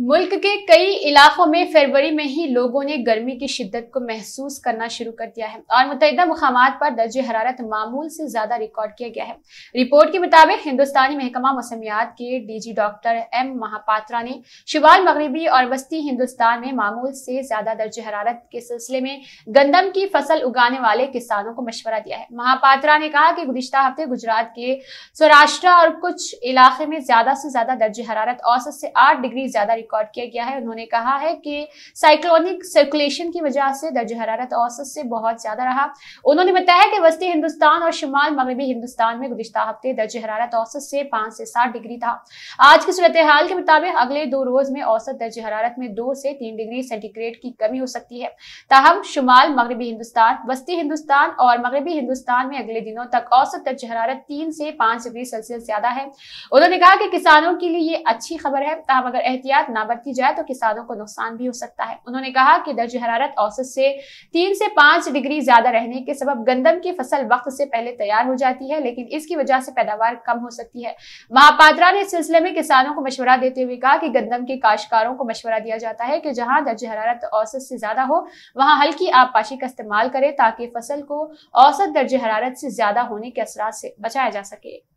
मुल्क के कई इलाकों में फरवरी में ही लोगों ने गर्मी की शिद्दत को महसूस करना शुरू कर दिया है और मुतहदा मकाम पर दर्ज हरारत मामूल से ज्यादा रिकॉर्ड किया गया है रिपोर्ट के मुताबिक हिंदुस्तानी महकमा मौसमियात के डीजी डॉक्टर एम महापात्रा ने शुमाल मगरबी और वस्ती हिंदुस्तान में मामूल से ज्यादा दर्ज हरारत के सिलसिले में गंदम की फसल उगाने वाले किसानों को मशवरा दिया है महापात्रा ने कहा कि गुजशत हफ्ते गुजरात के सौराष्ट्र और कुछ इलाके में ज्यादा से ज्यादा दर्ज हरारत औसत से आठ डिग्री ज्यादा रिकॉर्ड किया गया है उन्होंने कहा है कि साइक्लोनिक सर्कुलेशन की वजह से दर्ज हरारत औसत से बहुत ज्यादा रहा उन्होंने बताया कि वस्ती हिंदुस्तान और शुमाल मगरबी हिंदुस्तान में गुजशत हफ्ते दर्ज हरारत औसत से पांच से सात डिग्री था आज की सूरत हाल के मुताबिक अगले दो रोज में औसत दर्ज हरारत में दो से तीन डिग्री सेंटीग्रेड की कमी हो सकती है ताहम शुमाल मगरबी हिंदुस्तान वस्ती हिंदुस्तान और मगरबी हिंदुस्तान में अगले दिनों तक औसत दर्ज हरारत तीन से पांच डिग्री सेल्सियस ज्यादा है उन्होंने कहा कि किसानों के लिए ये अच्छी खबर है ताहम अगर एहतियात ना बरती जाए तो किसानों को नुकसान भी हो सकता है उन्होंने कहा कि दर्ज हरारत औसत से तीन से पांच डिग्री ज्यादा रहने के सब गंदम की फसल वक्त से पहले तैयार हो जाती है लेकिन इसकी वजह से पैदावार कम हो सकती है महापात्रा ने इस सिलसिले में किसानों को मशवरा देते हुए कहा कि गंदम के काश्तकारों को मशवरा दिया जाता है कि जहां दर्ज हरारत औसत से ज्यादा हो वहां हल्की आबपाशी का इस्तेमाल करें ताकि फसल को औसत दर्ज हरारत से ज्यादा होने के असरा से बचाया जा सके